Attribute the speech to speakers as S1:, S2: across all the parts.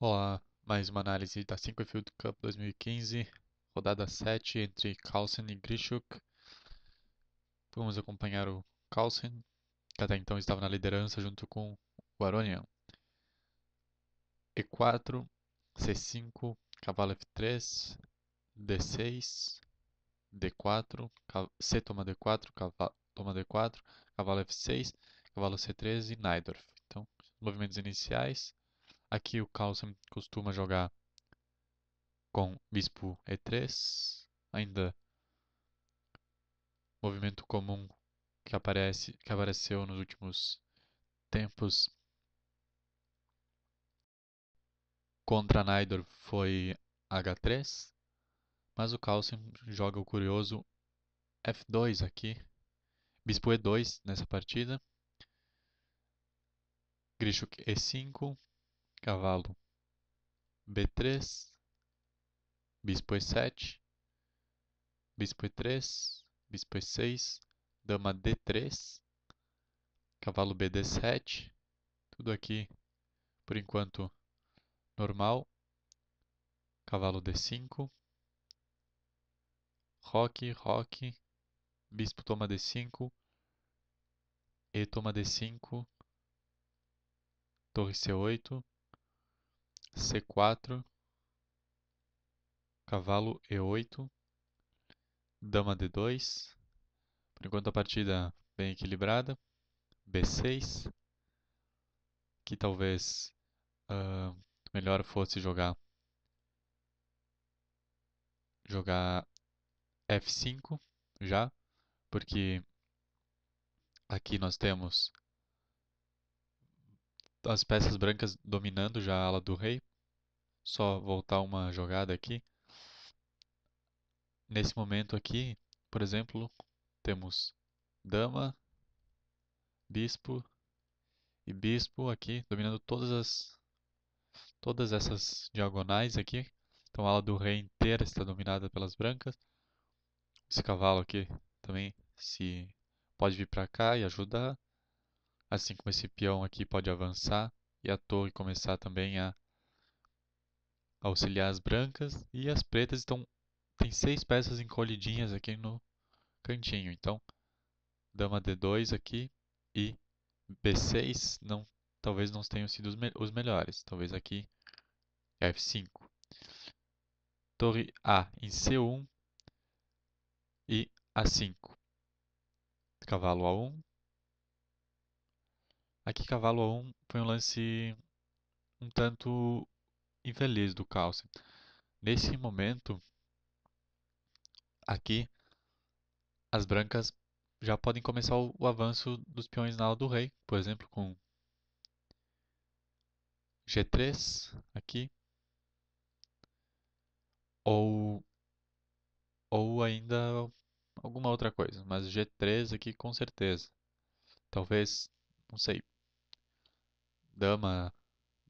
S1: Olá, mais uma análise da Field Cup 2015, rodada 7 entre Carlsen e Grishuk. Vamos acompanhar o Carlsen, que até então estava na liderança junto com o Aronian. E4, C5, cavalo F3, D6, D4, C toma D4, cavalo, toma D4, cavalo F6, cavalo C3 e Najdorf. Então, movimentos iniciais Aqui o Carlsen costuma jogar com bispo e3, ainda movimento comum que aparece que apareceu nos últimos tempos contra Naidor foi h3, mas o Carlsen joga o curioso f2 aqui, bispo e2 nessa partida, Grishuk e5, cavalo b3, bispo e7, bispo e3, bispo e6, dama d3, cavalo bd7, tudo aqui por enquanto normal, cavalo d5, roque, roque, bispo toma d5, e toma d5, torre c8, C4, cavalo E8, dama D2. Por enquanto a partida bem equilibrada. B6, que talvez uh, melhor fosse jogar jogar F5 já, porque aqui nós temos as peças brancas dominando já a ala do rei só voltar uma jogada aqui. Nesse momento aqui, por exemplo, temos dama, bispo e bispo aqui, dominando todas as todas essas diagonais aqui. Então a ala do rei inteira está dominada pelas brancas. Esse cavalo aqui também se pode vir para cá e ajudar. Assim como esse peão aqui pode avançar e a torre começar também a auxiliar as brancas e as pretas estão tem seis peças encolhidinhas aqui no cantinho. Então, dama D2 aqui e B6 não, talvez não tenham sido os, me os melhores. Talvez aqui F5. Torre A em C1 e A5. Cavalo A1. Aqui cavalo A1 foi um lance um tanto infeliz do cálcio. Nesse momento, aqui, as brancas já podem começar o, o avanço dos peões na ala do rei, por exemplo, com G3 aqui, ou, ou ainda alguma outra coisa, mas G3 aqui com certeza. Talvez, não sei, dama,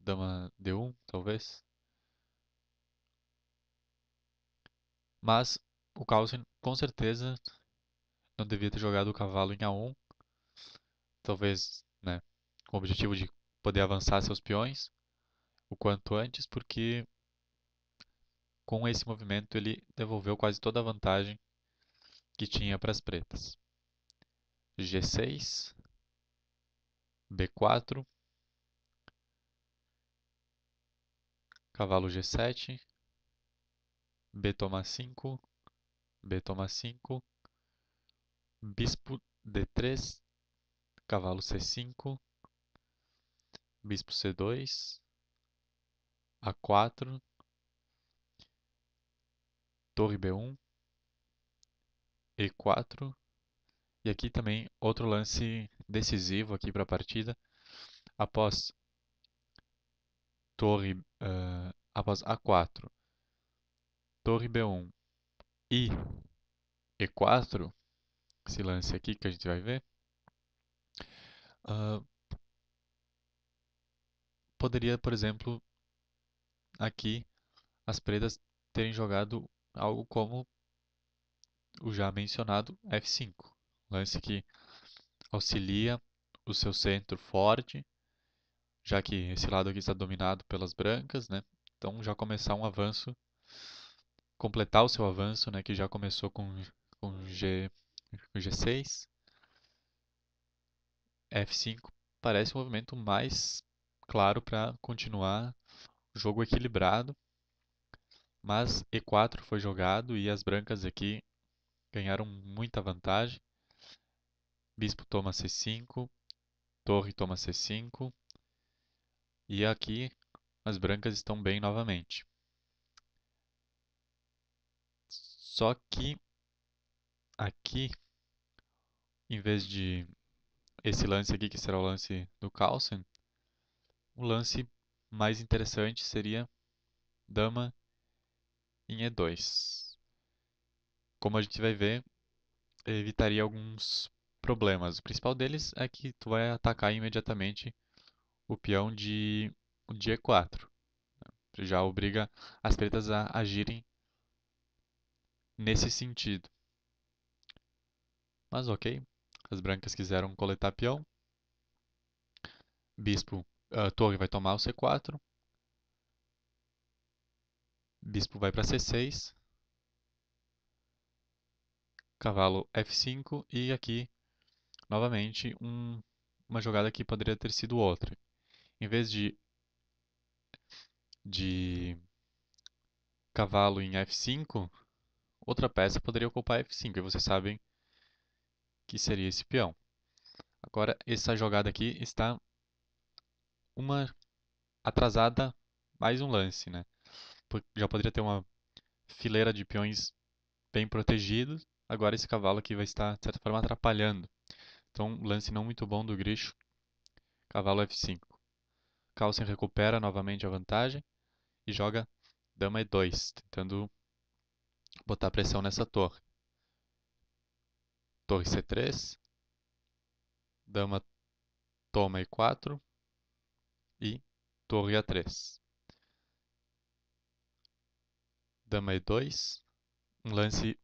S1: dama D1, talvez. Mas o Carlsen com certeza não devia ter jogado o cavalo em A1. Talvez, né, com o objetivo de poder avançar seus peões o quanto antes, porque com esse movimento ele devolveu quase toda a vantagem que tinha para as pretas. G6, B4, cavalo G7, B toma 5, B toma 5, bispo D3, cavalo C5, bispo C2, A4, torre B1, E4, e aqui também outro lance decisivo aqui para a partida, após torre, uh, após A4, torre B1 e E4, esse lance aqui que a gente vai ver, uh, poderia, por exemplo, aqui as pretas terem jogado algo como o já mencionado F5, lance que auxilia o seu centro forte, já que esse lado aqui está dominado pelas brancas, né? Então já começar um avanço completar o seu avanço, né, que já começou com, com G, G6. F5 parece um movimento mais claro para continuar o jogo equilibrado, mas E4 foi jogado e as brancas aqui ganharam muita vantagem. Bispo toma C5, torre toma C5, e aqui as brancas estão bem novamente. Só que aqui, em vez de esse lance aqui, que será o lance do Carlsen, o lance mais interessante seria dama em E2. Como a gente vai ver, evitaria alguns problemas. O principal deles é que tu vai atacar imediatamente o peão de, de E4. Né? Já obriga as pretas a agirem nesse sentido. Mas ok, as brancas quiseram coletar peão. Bispo, a ah, torre vai tomar o C4. Bispo vai para C6. Cavalo F5 e aqui, novamente, um, uma jogada que poderia ter sido outra. Em vez de, de cavalo em F5, Outra peça poderia ocupar F5, e vocês sabem que seria esse peão. Agora, essa jogada aqui está uma atrasada mais um lance, né? Já poderia ter uma fileira de peões bem protegidos. Agora esse cavalo aqui vai estar, de certa forma, atrapalhando. Então, lance não muito bom do Grisho. Cavalo F5. Carlsen recupera novamente a vantagem e joga dama E2, tentando botar pressão nessa torre. Torre C3. Dama toma E4. E torre A3. Dama E2. Um lance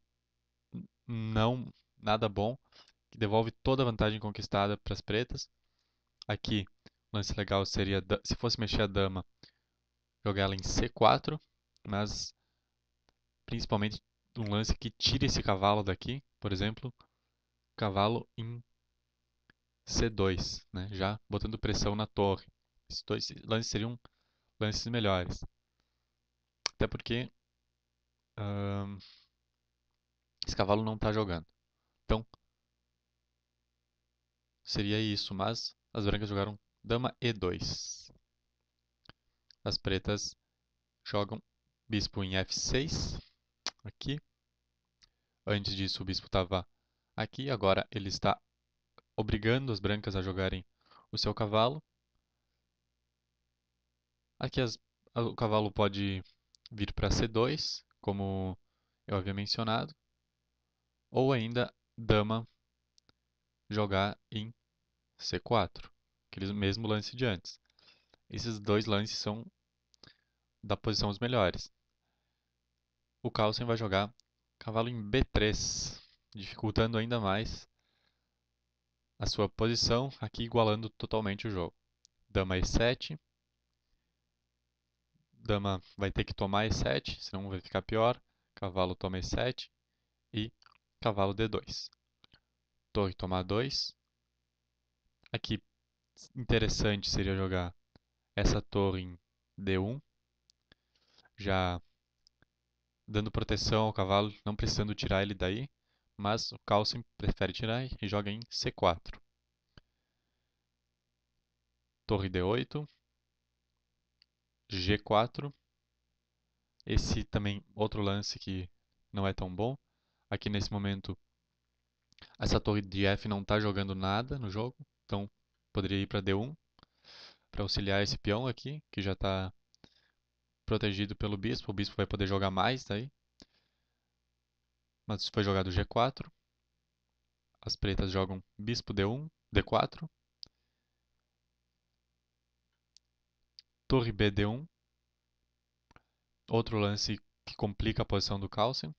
S1: não nada bom, que devolve toda a vantagem conquistada para as pretas. Aqui, o lance legal seria, se fosse mexer a dama, jogar ela em C4, mas principalmente um lance que tira esse cavalo daqui, por exemplo, cavalo em C2, né? já botando pressão na torre. Esses dois lances seriam lances melhores. Até porque esse cavalo não está jogando. Então, seria isso, mas as brancas jogaram dama E2. As pretas jogam bispo em F6 aqui. Antes disso, o bispo estava aqui, agora ele está obrigando as brancas a jogarem o seu cavalo. Aqui as, o cavalo pode vir para C2, como eu havia mencionado, ou ainda dama jogar em C4, aquele mesmo lance de antes. Esses dois lances são da posição os melhores o Carlsen vai jogar cavalo em B3, dificultando ainda mais a sua posição, aqui igualando totalmente o jogo. Dama E7. Dama vai ter que tomar E7, senão vai ficar pior. Cavalo toma E7 e cavalo D2. Torre tomar 2. Aqui interessante seria jogar essa torre em D1. Já dando proteção ao cavalo, não precisando tirar ele daí, mas o Carlsen prefere tirar e joga em C4. Torre D8, G4. Esse também outro lance que não é tão bom. Aqui nesse momento, essa torre de F não está jogando nada no jogo, então poderia ir para D1 para auxiliar esse peão aqui, que já está protegido pelo bispo. O bispo vai poder jogar mais daí. Tá Mas foi jogado G4. As pretas jogam bispo D1, D4. Torre BD1. Outro lance que complica a posição do cálcio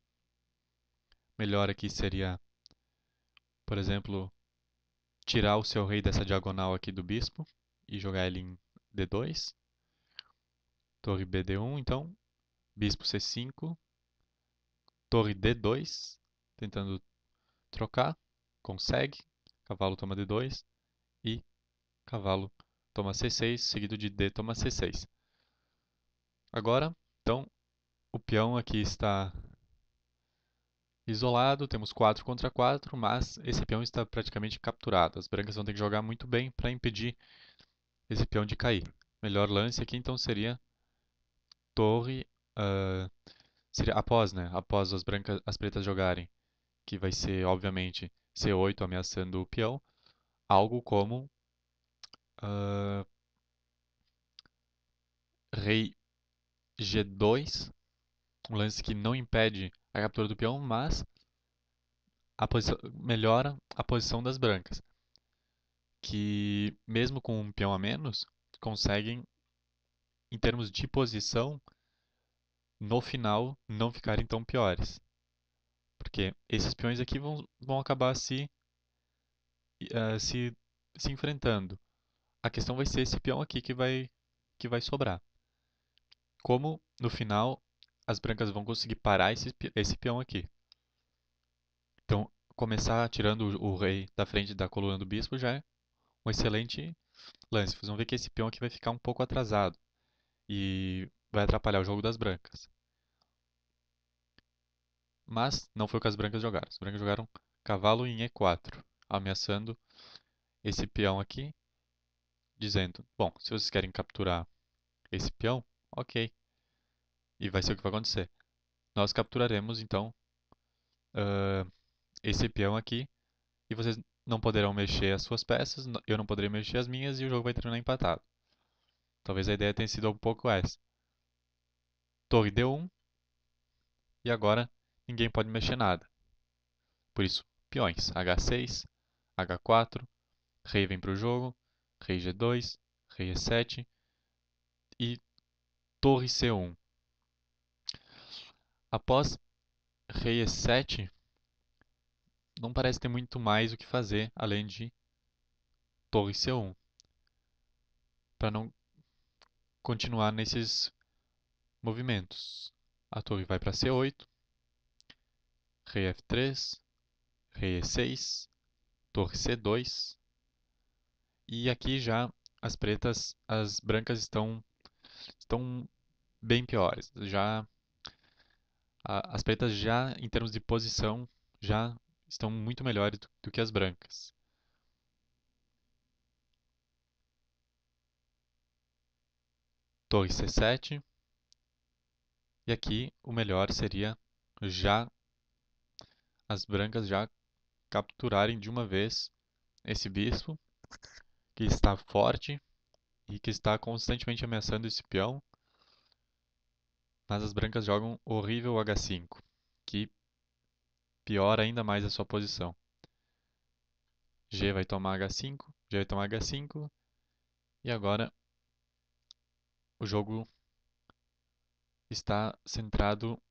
S1: Melhor aqui seria, por exemplo, tirar o seu rei dessa diagonal aqui do bispo e jogar ele em D2. Torre BD1, então. Bispo C5. Torre D2. Tentando trocar. Consegue. Cavalo toma D2. E cavalo toma C6, seguido de D toma C6. Agora, então, o peão aqui está isolado, temos 4 contra 4, mas esse peão está praticamente capturado. As brancas vão ter que jogar muito bem para impedir esse peão de cair. Melhor lance aqui então seria torre. Uh, seria após, né? Após as brancas, as pretas jogarem. Que vai ser, obviamente, C8 ameaçando o peão. Algo como. Uh, rei G2. Um lance que não impede a captura do peão, mas a posição, melhora a posição das brancas. Que, mesmo com um peão a menos, conseguem em termos de posição, no final não ficarem tão piores. Porque esses peões aqui vão, vão acabar se, uh, se, se enfrentando. A questão vai ser esse peão aqui que vai, que vai sobrar. Como, no final, as brancas vão conseguir parar esse, esse peão aqui. Então, começar tirando o, o rei da frente da coluna do bispo já é um excelente lance. Vocês vão ver que esse peão aqui vai ficar um pouco atrasado e vai atrapalhar o jogo das brancas. Mas não foi o que as brancas jogaram. As brancas jogaram cavalo em E4, ameaçando esse peão aqui, dizendo: Bom, se vocês querem capturar esse peão, ok. E vai ser o que vai acontecer. Nós capturaremos então uh, esse peão aqui e vocês não poderão mexer as suas peças, eu não poderei mexer as minhas e o jogo vai terminar empatado. Talvez a ideia tenha sido um pouco essa. Torre D1. E agora ninguém pode mexer nada. Por isso, peões H6, H4, rei vem para o jogo, rei G2, rei E7 e torre C1. Após rei E7, não parece ter muito mais o que fazer além de torre C1. Para não continuar nesses movimentos. A torre vai para C8, rei F3, rei E6, torre C2. E aqui já as pretas, as brancas estão estão bem piores. Já a, as pretas já em termos de posição já estão muito melhores do, do que as brancas. torre c7. E aqui o melhor seria já as brancas já capturarem de uma vez esse bispo que está forte e que está constantemente ameaçando esse peão. Mas as brancas jogam horrível h5, que piora ainda mais a sua posição. G vai tomar H5, G vai tomar H5. E agora o jogo está centrado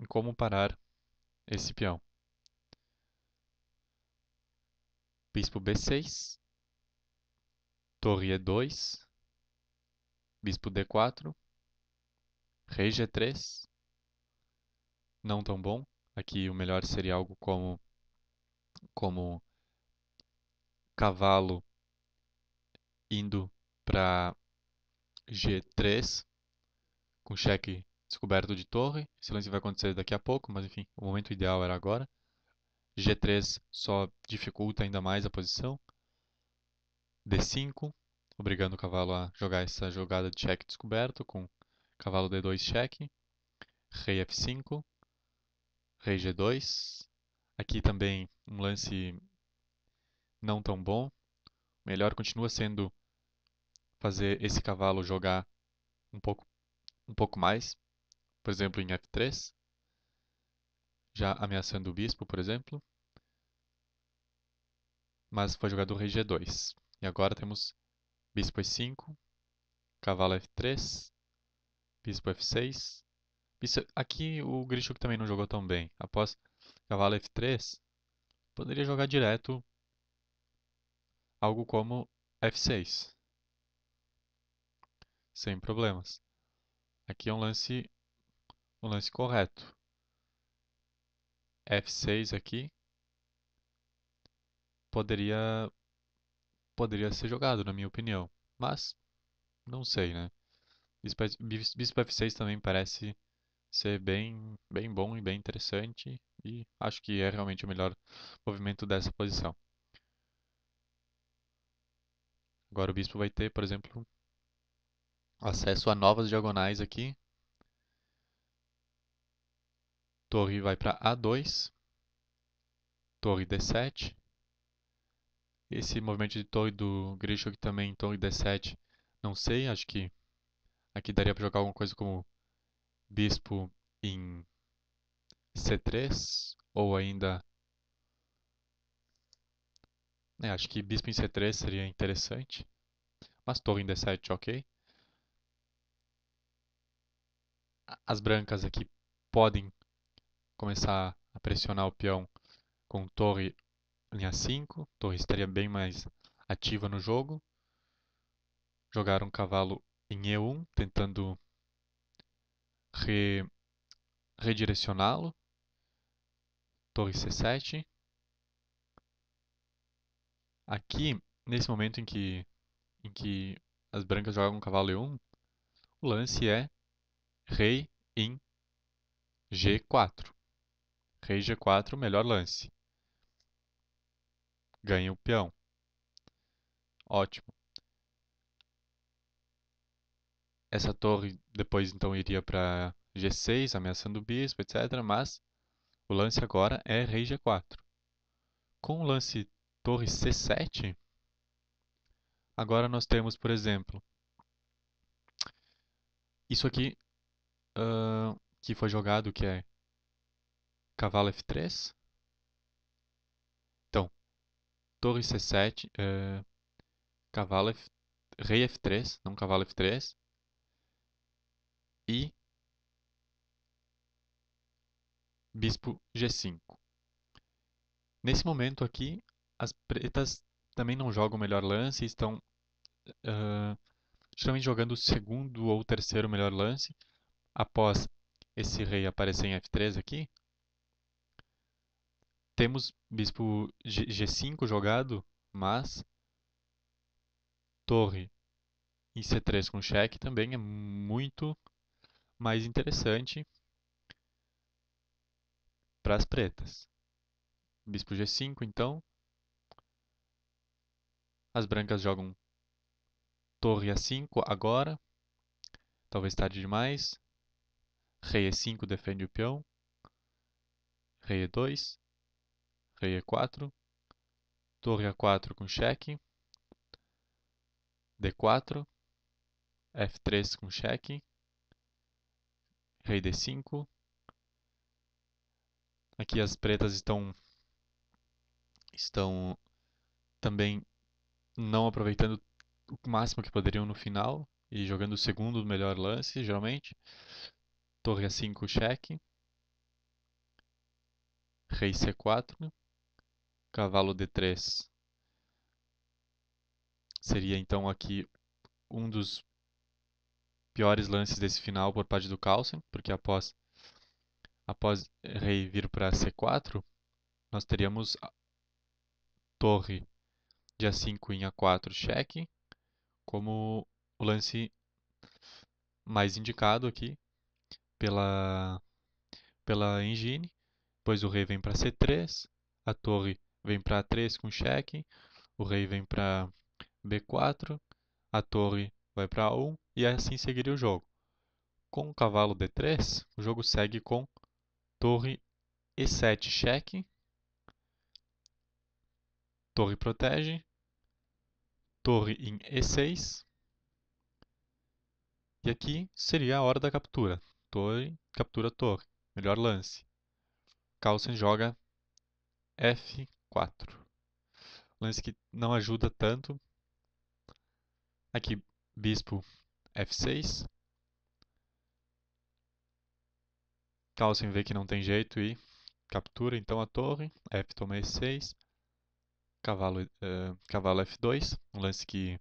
S1: em como parar esse peão. Bispo B6, Torre E2, Bispo D4, Rei G3, não tão bom. Aqui o melhor seria algo como, como cavalo indo para G3 com cheque descoberto de torre. esse lance vai acontecer daqui a pouco, mas enfim, o momento ideal era agora. G3 só dificulta ainda mais a posição. D5, obrigando o cavalo a jogar essa jogada de cheque descoberto com cavalo D2 cheque. Rei F5, Rei G2. Aqui também um lance não tão bom. O melhor continua sendo fazer esse cavalo jogar um pouco, um pouco mais, por exemplo, em f3, já ameaçando o bispo, por exemplo. Mas foi jogado o rei g2. E agora temos bispo e5, cavalo f3, bispo f6. Bispo... Aqui o Grishuk também não jogou tão bem. Após cavalo f3, poderia jogar direto algo como f6 sem problemas. Aqui é um lance, um lance correto. F6 aqui poderia poderia ser jogado, na minha opinião, mas não sei, né? Bispo F6 também parece ser bem, bem bom e bem interessante e acho que é realmente o melhor movimento dessa posição. Agora o bispo vai ter, por exemplo, Acesso a novas diagonais aqui. Torre vai para A2. Torre D7. Esse movimento de torre do Grisho aqui também, torre D7, não sei, acho que aqui daria para jogar alguma coisa como bispo em C3 ou ainda é, acho que bispo em C3 seria interessante. Mas torre em D7, ok. as brancas aqui podem começar a pressionar o peão com torre linha 5. Torre estaria bem mais ativa no jogo. Jogaram um cavalo em E1, tentando re... redirecioná-lo. Torre C7. Aqui, nesse momento em que, em que as brancas jogam um cavalo E1, o lance é Rei em G4. Rei G4, melhor lance. Ganha o peão. Ótimo. Essa torre depois então iria para G6, ameaçando o bispo, etc. Mas o lance agora é Rei G4. Com o lance Torre C7, agora nós temos, por exemplo, isso aqui uh, que foi jogado, que é cavalo f3. Então, torre c7, uh, eh, cavalo f, rei f3, não cavalo f3. E bispo g5. Nesse momento aqui, as pretas também não jogam o melhor lance, estão uh, eh, geralmente jogando o segundo ou terceiro melhor lance, após esse rei aparecer em F3 aqui, temos bispo G5 jogado, mas torre em C3 com cheque também é muito mais interessante para as pretas. Bispo G5, então. As brancas jogam torre A5 agora. Talvez tarde demais. Rei E5 é defende o peão. Rei E2. É Rei E4. É Torre A4 com cheque. D4. F3 com cheque. Rei D5. Aqui as pretas estão estão também não aproveitando o máximo que poderiam no final e jogando o segundo melhor lance, geralmente torre A5 cheque, rei C4, cavalo D3. Seria então aqui um dos piores lances desse final por parte do Carlsen, porque após, após rei vir para C4, nós teríamos torre de A5 em A4 cheque, como o lance mais indicado aqui, pela, pela engine, pois o rei vem para C3, a torre vem para A3 com cheque, o rei vem para B4, a torre vai para A1 e assim seguiria o jogo. Com o cavalo D3, o jogo segue com torre E7 cheque, torre protege, torre em E6, e aqui seria a hora da captura torre, captura a torre. Melhor lance. Carlsen joga F4. Lance que não ajuda tanto. Aqui, bispo F6. Carlsen vê que não tem jeito e captura então a torre. F toma E6. Cavalo, uh, cavalo F2. Um lance que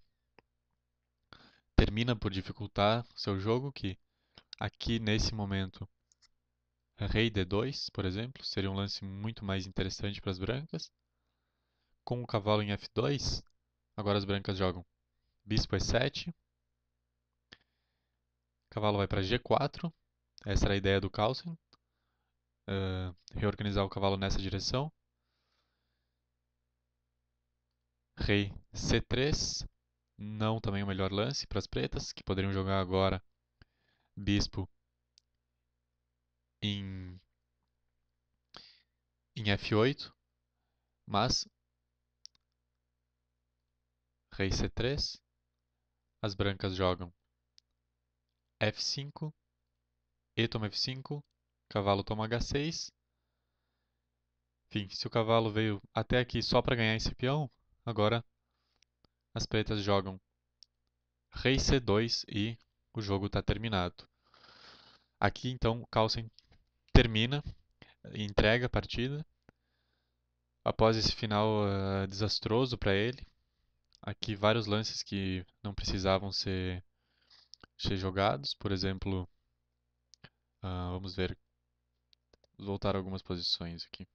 S1: termina por dificultar seu jogo, que aqui nesse momento, rei d2, por exemplo, seria um lance muito mais interessante para as brancas. Com o cavalo em f2, agora as brancas jogam bispo e7. Cavalo vai para g4. Essa era a ideia do Carlsen. Uh, reorganizar o cavalo nessa direção. Rei c3. Não também o melhor lance para as pretas, que poderiam jogar agora bispo em, em F8, mas rei C3, as brancas jogam F5, E toma F5, cavalo toma H6. Enfim, se o cavalo veio até aqui só para ganhar esse peão, agora as pretas jogam rei C2 e o jogo está terminado. Aqui então o Carlsen termina, entrega a partida. Após esse final uh, desastroso para ele, aqui vários lances que não precisavam ser, ser jogados, por exemplo, uh, vamos ver, voltar algumas posições aqui.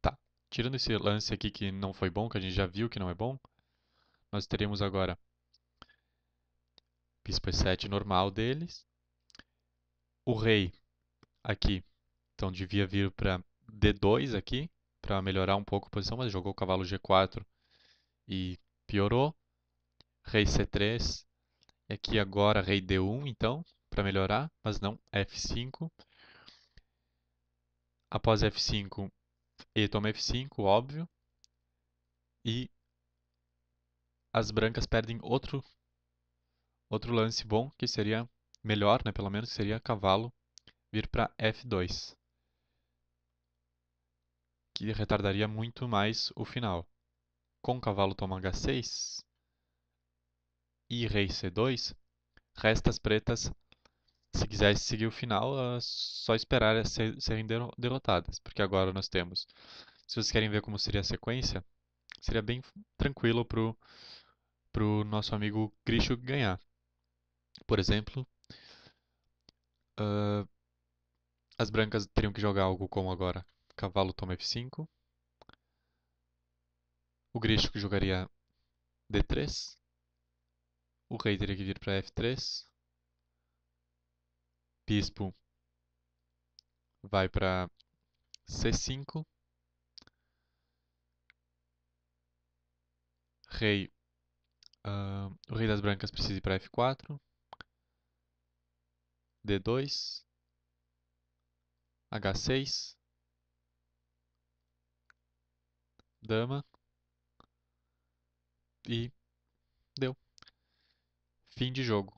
S1: Tá, tirando esse lance aqui que não foi bom, que a gente já viu que não é bom, nós teremos agora bispo e normal deles. O rei aqui, então devia vir para D2 aqui, para melhorar um pouco a posição, mas jogou o cavalo G4 e piorou. Rei C3, e aqui agora rei D1, então, para melhorar, mas não F5. Após F5, E toma F5, óbvio. E as brancas perdem outro Outro lance bom, que seria melhor, né, pelo menos, seria cavalo vir para F2. Que retardaria muito mais o final. Com cavalo toma H6 e rei C2, restas pretas, se quisesse seguir o final, é só esperar serem derrotadas. Porque agora nós temos, se vocês querem ver como seria a sequência, seria bem tranquilo para o nosso amigo Grisho ganhar. Por exemplo, uh, as brancas teriam que jogar algo como agora: cavalo toma f5. O Grisco jogaria d3. O rei teria que vir para f3. Bispo vai para c5. Rei. Uh, o rei das brancas precisa ir para f4. D2, H6, dama e deu. Fim de jogo.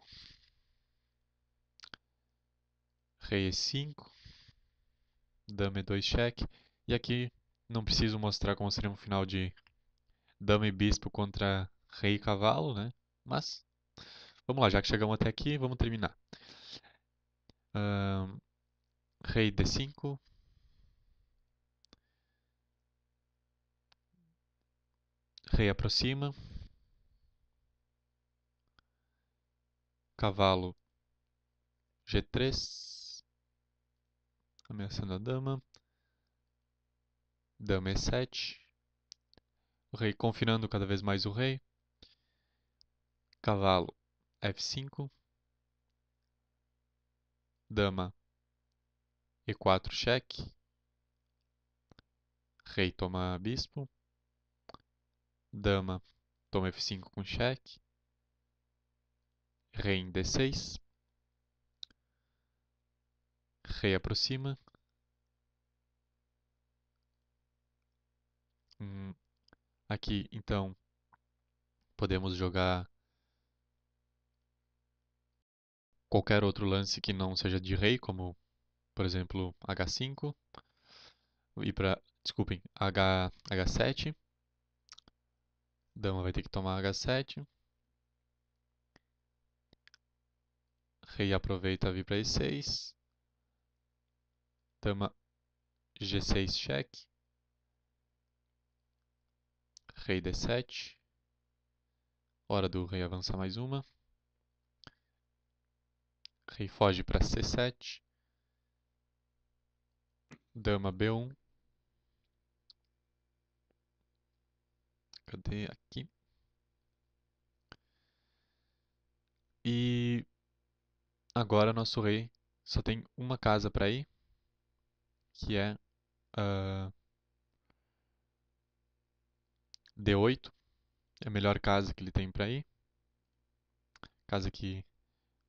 S1: Rei E5, dama E2 cheque. E aqui não preciso mostrar como seria um final de dama e bispo contra rei e cavalo, né? Mas vamos lá, já que chegamos até aqui, vamos terminar rei d5. Rei aproxima. Cavalo g3. Ameaçando a dama. Dama e7. O rei confinando cada vez mais o rei. Cavalo f5 dama e4 cheque, rei toma bispo, dama toma f5 com cheque, rei em d6, rei aproxima, hum, aqui então podemos jogar qualquer outro lance que não seja de rei, como por exemplo H5 e para, desculpem, H, H7. Dama vai ter que tomar H7. Rei aproveita vir para E6. Dama G6 cheque. Rei D7. Hora do rei avançar mais uma. Rei foge para C7. Dama B1. Cadê aqui? E agora nosso rei só tem uma casa para ir, que é uh, ah, D8. É a melhor casa que ele tem para ir. Casa que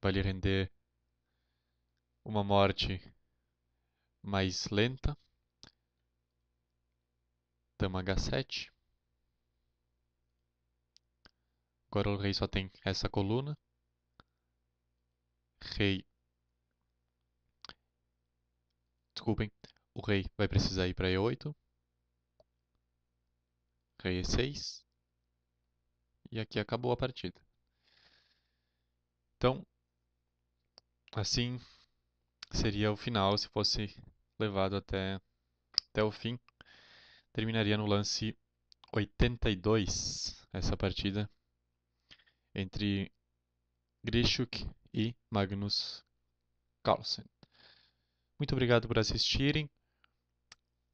S1: vai lhe render uma morte mais lenta. Tama H7. Agora o rei só tem essa coluna. Rei. Desculpem. O rei vai precisar ir para E8. Rei E6. E aqui acabou a partida. Então, assim seria o final se fosse levado até, até o fim. Terminaria no lance 82 essa partida entre Grishuk e Magnus Carlsen. Muito obrigado por assistirem.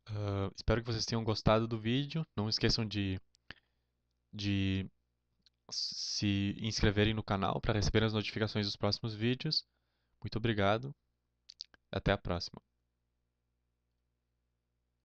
S1: Uh, espero que vocês tenham gostado do vídeo. Não esqueçam de, de se inscreverem no canal para receber as notificações dos próximos vídeos. Muito obrigado. Até a próxima.